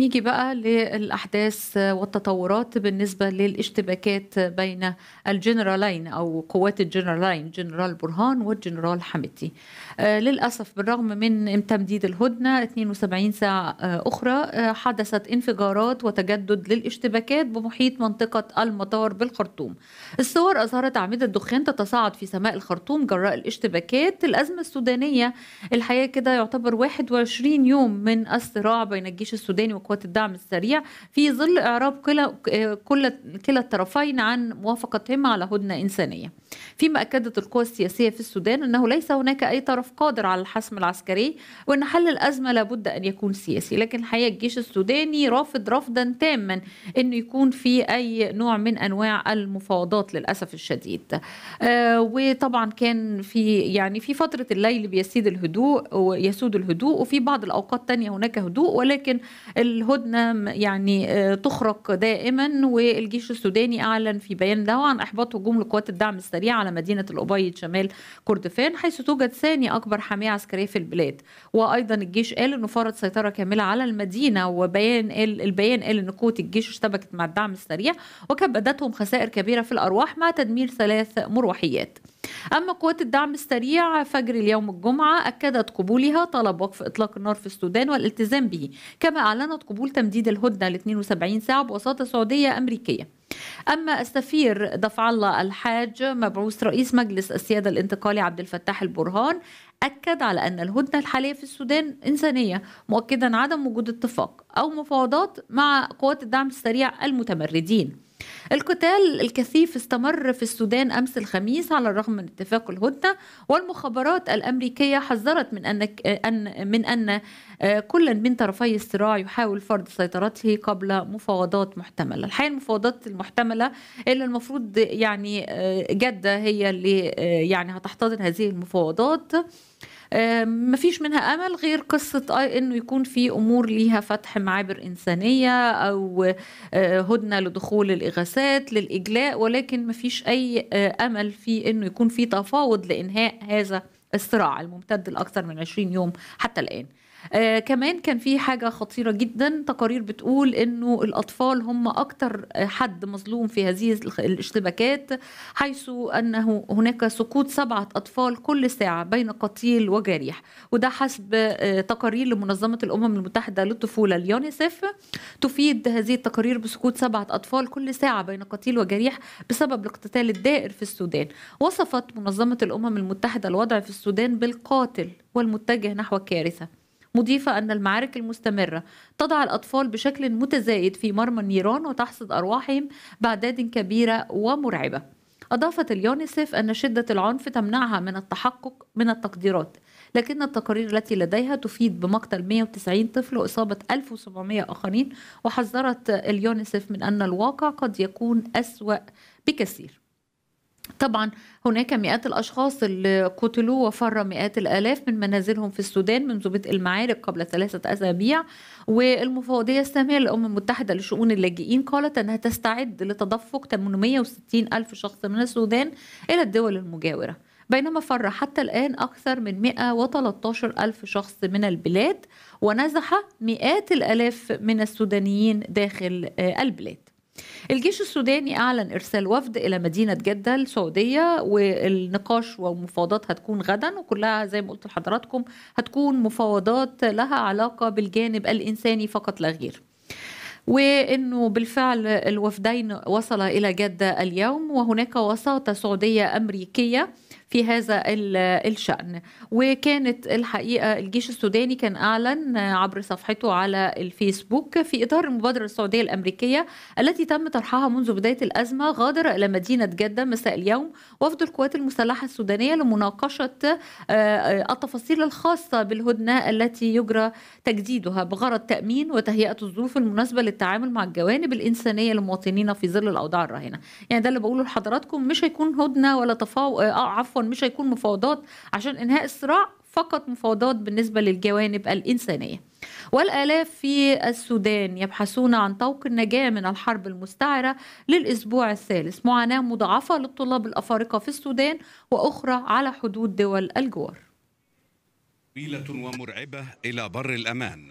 نيجي بقى للأحداث والتطورات بالنسبة للاشتباكات بين الجنرالين أو قوات الجنرالين جنرال برهان والجنرال حمدتي آه، للأسف بالرغم من تمديد الهدنة 72 ساعة آه، أخرى آه، حدثت انفجارات وتجدد للاشتباكات بمحيط منطقة المطار بالخرطوم الصور أظهرت أعمدة دخان تتصاعد في سماء الخرطوم جراء الاشتباكات الأزمة السودانية الحقيقة كده يعتبر 21 يوم من الصراع بين الجيش السوداني وقوات قوات الدعم السريع في ظل إعراب كلا كلا كلا الطرفين عن موافقتهما على هدنة إنسانية فيما أكدت القوى السياسية في السودان أنه ليس هناك أي طرف قادر على الحسم العسكري وأن حل الأزمة لابد أن يكون سياسي لكن الحقيقة الجيش السوداني رافض رفضا تاما أنه يكون في أي نوع من أنواع المفاوضات للأسف الشديد آه، وطبعا كان في يعني في فترة الليل بيسيد الهدوء ويسود الهدوء وفي بعض الأوقات تانية هناك هدوء ولكن ال الهدنة يعني آه، تخرق دائما والجيش السوداني أعلن في بيان له عن إحباط هجوم لقوات الدعم السريع على مدينة الأبيض شمال كردفان حيث توجد ثاني أكبر حامية عسكرية في البلاد وأيضا الجيش قال أنه فرض سيطرة كاملة على المدينة وبيان قال البيان قال أن قوة الجيش اشتبكت مع الدعم السريع وكبدتهم خسائر كبيرة في الأرواح مع تدمير ثلاث مروحيات أما قوات الدعم السريع فجر اليوم الجمعة أكدت قبولها طلب وقف إطلاق النار في السودان والالتزام به كما أعلنت قبول تمديد الهدنة ل 72 ساعة بوساطة سعودية أمريكية أما السفير دفع الله الحاج مبعوث رئيس مجلس السيادة الانتقالي عبد الفتاح البرهان أكد على أن الهدنة الحالية في السودان إنسانية مؤكدا عدم وجود اتفاق أو مفاوضات مع قوات الدعم السريع المتمردين القتال الكثيف استمر في السودان أمس الخميس على الرغم من اتفاق الهدنة والمخابرات الأمريكية حذرت من أن أن من أن آه، كلا من طرفي الصراع يحاول فرض سيطرته قبل مفاوضات محتملة الحقيقة المفاوضات المحتملة اللي المفروض يعني آه، جدة هي اللي آه، يعني هتحتضن هذه المفاوضات ما فيش منها امل غير قصه انه يكون في امور ليها فتح معابر انسانيه او آه، هدنه لدخول الاغاثات للاجلاء ولكن ما فيش اي آه، امل في انه يكون في تفاوض لانهاء هذا الصراع الممتد لاكثر من 20 يوم حتى الان آه كمان كان في حاجه خطيره جدا تقارير بتقول انه الاطفال هم اكثر حد مظلوم في هذه الاشتباكات حيث انه هناك سقوط سبعه اطفال كل ساعه بين قتيل وجريح وده حسب آه تقارير لمنظمه الامم المتحده للطفوله اليونيسف تفيد هذه التقارير بسقوط سبعه اطفال كل ساعه بين قتيل وجريح بسبب الاقتتال الدائر في السودان وصفت منظمه الامم المتحده الوضع في السودان بالقاتل والمتجه نحو الكارثه مضيفة أن المعارك المستمرة تضع الأطفال بشكل متزايد في مرمى النيران وتحصد أرواحهم بأعداد كبيرة ومرعبة أضافت اليونيسف أن شدة العنف تمنعها من التحقق من التقديرات لكن التقارير التي لديها تفيد بمقتل 190 طفل وإصابة 1700 آخرين وحذرت اليونيسف من أن الواقع قد يكون أسوأ بكثير طبعا هناك مئات الأشخاص اللي قتلوا وفر مئات الآلاف من منازلهم في السودان منذ بدء المعارك قبل ثلاثة أسابيع والمفوضية السامية للأمم المتحدة لشؤون اللاجئين قالت أنها تستعد لتدفق 860 ألف شخص من السودان إلى الدول المجاورة بينما فر حتى الآن أكثر من 113 ألف شخص من البلاد ونزح مئات الآلاف من السودانيين داخل آه، البلاد الجيش السوداني أعلن إرسال وفد إلى مدينة جدة السعودية والنقاش والمفاوضات هتكون غدا وكلها زي ما قلت لحضراتكم هتكون مفاوضات لها علاقة بالجانب الإنساني فقط لا غير وأنه بالفعل الوفدين وصل إلى جدة اليوم وهناك وساطة سعودية أمريكية في هذا الشأن وكانت الحقيقة الجيش السوداني كان أعلن عبر صفحته على الفيسبوك في إطار المبادرة السعودية الأمريكية التي تم طرحها منذ بداية الأزمة غادر إلى مدينة جدة مساء اليوم وفد القوات المسلحة السودانية لمناقشة آه، آه، التفاصيل الخاصة بالهدنة التي يجرى تجديدها بغرض تأمين وتهيئة الظروف المناسبة التعامل مع الجوانب الانسانيه لمواطنينا في ظل الاوضاع الراهنه يعني ده اللي بقوله لحضراتكم مش هيكون هدنه ولا تفاوض آه،, اه عفوا مش هيكون مفاوضات عشان انهاء الصراع فقط مفاوضات بالنسبة للجوانب الإنسانية والآلاف في السودان يبحثون عن طوق النجاة من الحرب المستعرة للأسبوع الثالث معاناة مضاعفة للطلاب الأفارقة في السودان وأخرى على حدود دول الجوار طويلة ومرعبة إلى بر الأمان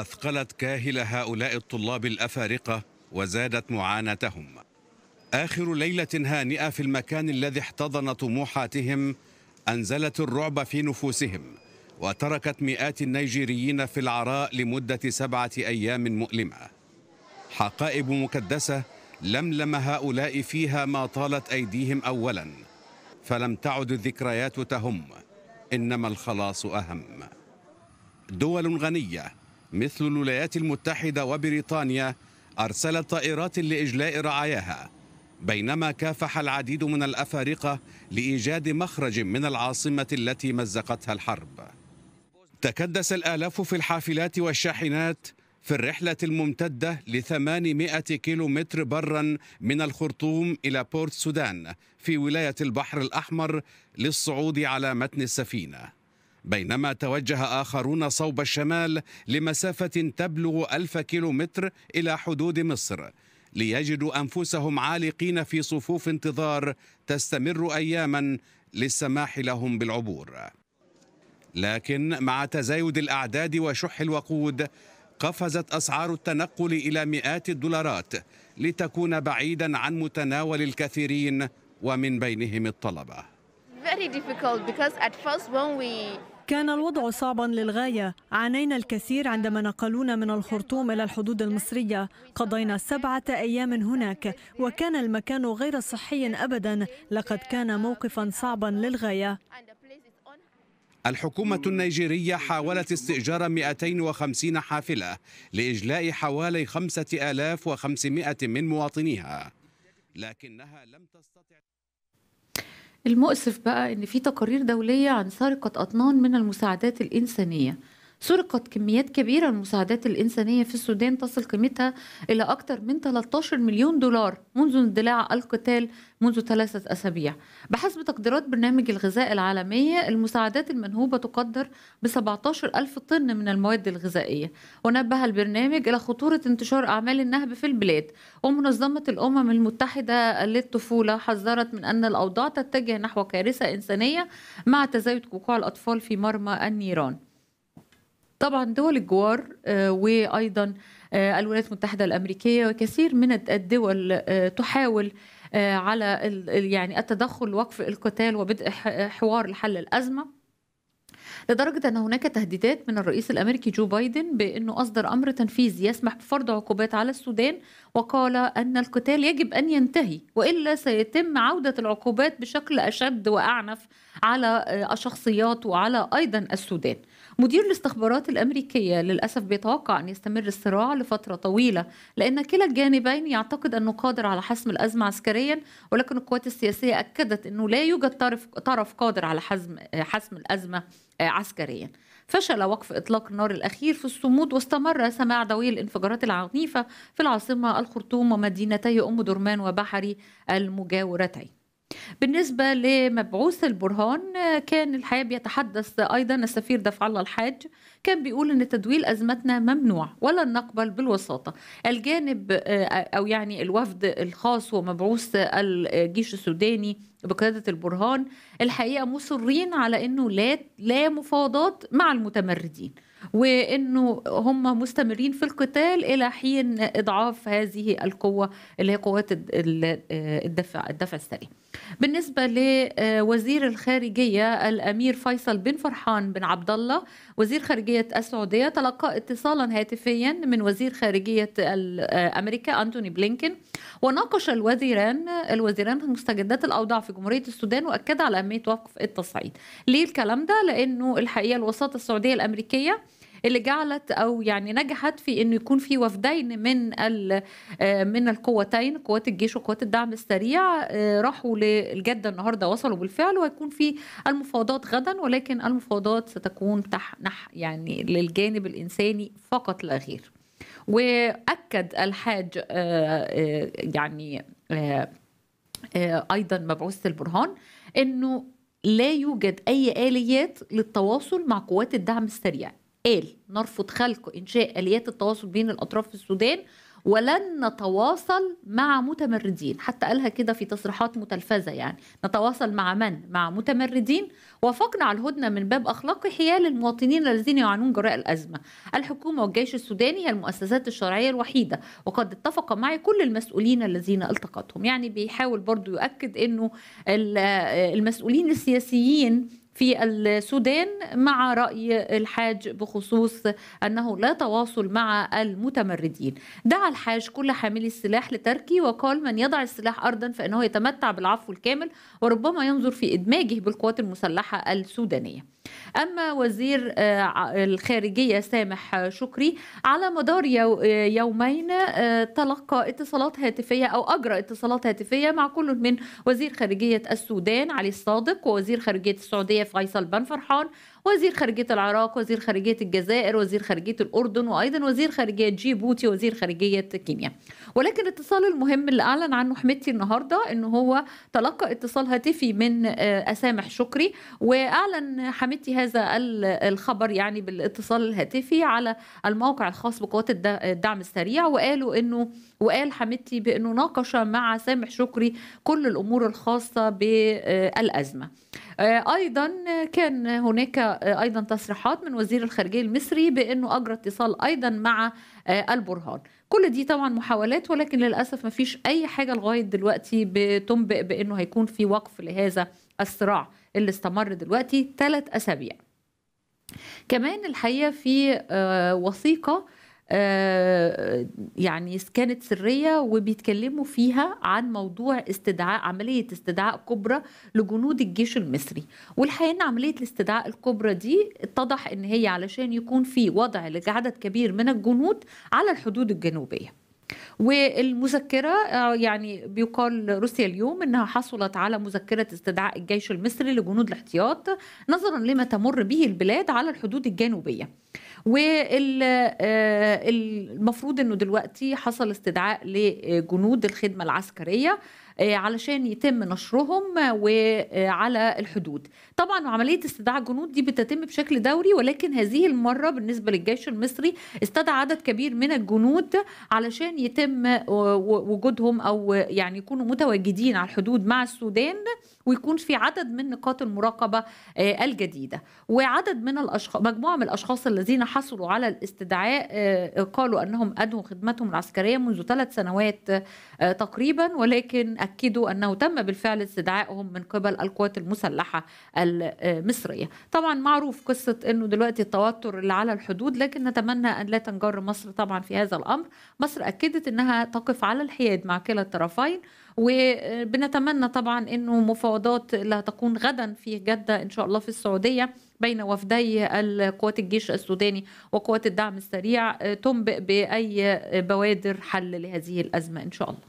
أثقلت كاهل هؤلاء الطلاب الأفارقة وزادت معاناتهم آخر ليلة هانئة في المكان الذي احتضن طموحاتهم أنزلت الرعب في نفوسهم وتركت مئات النيجيريين في العراء لمدة سبعة أيام مؤلمة حقائب مكدسة لملم هؤلاء فيها ما طالت أيديهم أولا فلم تعد الذكريات تهم إنما الخلاص أهم دول غنية مثل الولايات المتحدة وبريطانيا أرسلت طائرات لإجلاء رعاياها بينما كافح العديد من الأفارقة لإيجاد مخرج من العاصمة التي مزقتها الحرب تكدس الآلاف في الحافلات والشاحنات في الرحلة الممتدة ل 800 كيلومتر برا من الخرطوم إلى بورت سودان في ولاية البحر الأحمر للصعود على متن السفينة بينما توجه آخرون صوب الشمال لمسافة تبلغ ألف كيلومتر إلى حدود مصر ليجدوا أنفسهم عالقين في صفوف انتظار تستمر أياما للسماح لهم بالعبور لكن مع تزايد الأعداد وشح الوقود قفزت أسعار التنقل إلى مئات الدولارات لتكون بعيدا عن متناول الكثيرين ومن بينهم الطلبه كان الوضع صعبا للغاية عانينا الكثير عندما نقلونا من الخرطوم إلى الحدود المصرية قضينا سبعة أيام هناك وكان المكان غير صحي أبدا لقد كان موقفا صعبا للغاية الحكومة النيجيرية حاولت استئجار 250 حافلة لإجلاء حوالي 5500 من مواطنيها لكنها لم تستطع المؤسف بقى ان في تقارير دوليه عن سرقه اطنان من المساعدات الانسانيه سرقت كميات كبيرة المساعدات الإنسانية في السودان تصل قيمتها إلى أكثر من 13 مليون دولار منذ اندلاع القتال منذ ثلاثة أسابيع بحسب تقديرات برنامج الغذاء العالمية المساعدات المنهوبة تقدر ب 17 ألف طن من المواد الغذائية ونبه البرنامج إلى خطورة انتشار أعمال النهب في البلاد ومنظمة الأمم المتحدة للطفولة حذرت من أن الأوضاع تتجه نحو كارثة إنسانية مع تزايد وقوع الأطفال في مرمى النيران طبعا دول الجوار آه، وايضا آه، الولايات المتحده الامريكيه وكثير من الدول آه، تحاول على يعني التدخل وقف القتال وبدء حوار لحل الازمه لدرجة أن هناك تهديدات من الرئيس الأمريكي جو بايدن بأنه أصدر أمر تنفيذي يسمح بفرض عقوبات على السودان وقال أن القتال يجب أن ينتهي وإلا سيتم عودة العقوبات بشكل أشد وأعنف على آه، الشخصيات وعلى أيضا السودان مدير الاستخبارات الأمريكية للأسف بيتوقع أن يستمر الصراع لفترة طويلة لأن كلا الجانبين يعتقد أنه قادر على حسم الأزمة عسكريا ولكن القوات السياسية أكدت أنه لا يوجد طرف طرف قادر على حزم آه، حسم الأزمة آه، عسكريا فشل وقف إطلاق النار الأخير في الصمود واستمر سماع دوي الانفجارات العنيفة في العاصمة الخرطوم ومدينتي أم درمان وبحري المجاورتين بالنسبة لمبعوث البرهان كان الحقيقة بيتحدث أيضا السفير دفع الله الحاج كان بيقول أن تدويل أزمتنا ممنوع ولن نقبل بالوساطة الجانب آه، أو يعني الوفد الخاص ومبعوث الجيش السوداني بقيادة البرهان الحقيقة مصرين على أنه لا, لا مفاوضات مع المتمردين وانه هم مستمرين في القتال الى حين اضعاف هذه القوه اللي هي قوات آه، الدفع الدفع السريع. بالنسبة لوزير آه، الخارجية الأمير فيصل بن فرحان بن عبد الله وزير خارجية السعودية تلقى اتصالا هاتفيا من وزير خارجية آه، أمريكا أنتوني بلينكن وناقش الوزيران الوزيران مستجدات الأوضاع في جمهورية السودان وأكد على أهمية وقف التصعيد ليه الكلام ده؟ لأنه الحقيقة الوساطة السعودية الأمريكية اللي جعلت او يعني نجحت في انه يكون في وفدين من آه، من القوتين قوات الجيش وقوات الدعم السريع آه، راحوا للجده النهارده وصلوا بالفعل وهيكون في المفاوضات غدا ولكن المفاوضات ستكون تح نح يعني للجانب الانساني فقط لا غير واكد الحاج آه، يعني ايضا مبعوثه البرهان انه لا يوجد اي اليات للتواصل مع قوات الدعم السريع قال نرفض خلق إنشاء آليات التواصل بين الأطراف في السودان ولن نتواصل مع متمردين حتى قالها كده في تصريحات متلفزة يعني نتواصل مع من؟ مع متمردين وافقنا على الهدنة من باب أخلاقي حيال المواطنين الذين يعانون جراء الأزمة الحكومة والجيش السوداني هي المؤسسات الشرعية الوحيدة وقد اتفق معي كل المسؤولين الذين التقتهم يعني بيحاول برضو يؤكد أنه المسؤولين السياسيين في السودان مع رأي الحاج بخصوص أنه لا تواصل مع المتمردين دعا الحاج كل حاملي السلاح لتركي وقال من يضع السلاح أرضا فإنه يتمتع بالعفو الكامل وربما ينظر في إدماجه بالقوات المسلحة السودانية أما وزير آه، الخارجية سامح شكري على مدار آه، يومين آه، تلقى اتصالات هاتفية أو أجرى اتصالات هاتفية مع كل من وزير خارجية السودان علي الصادق ووزير خارجية السعودية فيصل بن فرحان وزير خارجية العراق وزير خارجية الجزائر وزير خارجية الأردن وأيضا وزير خارجية جيبوتي وزير خارجية كينيا ولكن الاتصال المهم اللي أعلن عنه حمدتي النهاردة أنه هو تلقى اتصال هاتفي من آه، أسامح شكري وأعلن حمدتي هذا الخبر يعني بالاتصال الهاتفي على الموقع الخاص بقوات الدعم السريع وقالوا أنه وقال حمدتي بأنه ناقش مع سامح شكري كل الأمور الخاصة بالأزمة آه، ايضا كان هناك آه، ايضا تصريحات من وزير الخارجيه المصري بانه اجرى اتصال ايضا مع آه، البرهان كل دي طبعا محاولات ولكن للاسف ما فيش اي حاجه لغايه دلوقتي بتنبئ بانه هيكون في وقف لهذا الصراع اللي استمر دلوقتي ثلاث اسابيع كمان الحقيقه في وثيقه آه، يعني كانت سرية وبيتكلموا فيها عن موضوع استدعاء عملية استدعاء كبرى لجنود الجيش المصري والحقيقة أن عملية الاستدعاء الكبرى دي اتضح أن هي علشان يكون في وضع لعدد كبير من الجنود على الحدود الجنوبية والمذكرة آه، يعني بيقال روسيا اليوم أنها حصلت على مذكرة استدعاء الجيش المصري لجنود الاحتياط نظرا لما تمر به البلاد على الحدود الجنوبية والمفروض آه، انه دلوقتي حصل استدعاء لجنود الخدمه العسكريه آه، علشان يتم نشرهم وعلى آه، الحدود طبعا عمليه استدعاء الجنود دي بتتم بشكل دوري ولكن هذه المره بالنسبه للجيش المصري استدعى عدد كبير من الجنود علشان يتم وجودهم او يعني يكونوا متواجدين على الحدود مع السودان ويكون في عدد من نقاط المراقبه الجديده وعدد من الاشخاص مجموعه من الاشخاص الذين حصلوا على الاستدعاء آه، قالوا أنهم أدوا خدمتهم العسكرية منذ ثلاث سنوات آه، تقريبا ولكن أكدوا أنه تم بالفعل استدعائهم من قبل القوات المسلحة المصرية طبعا معروف قصة أنه دلوقتي التوتر اللي على الحدود لكن نتمنى أن لا تنجر مصر طبعا في هذا الأمر مصر أكدت أنها تقف على الحياد مع كلا الطرفين وبنتمنى طبعا انه مفاوضات اللي هتكون غدا في جده ان شاء الله في السعوديه بين وفدي قوات الجيش السوداني وقوات الدعم السريع آه، تنبئ بأي بوادر حل لهذه الأزمة إن شاء الله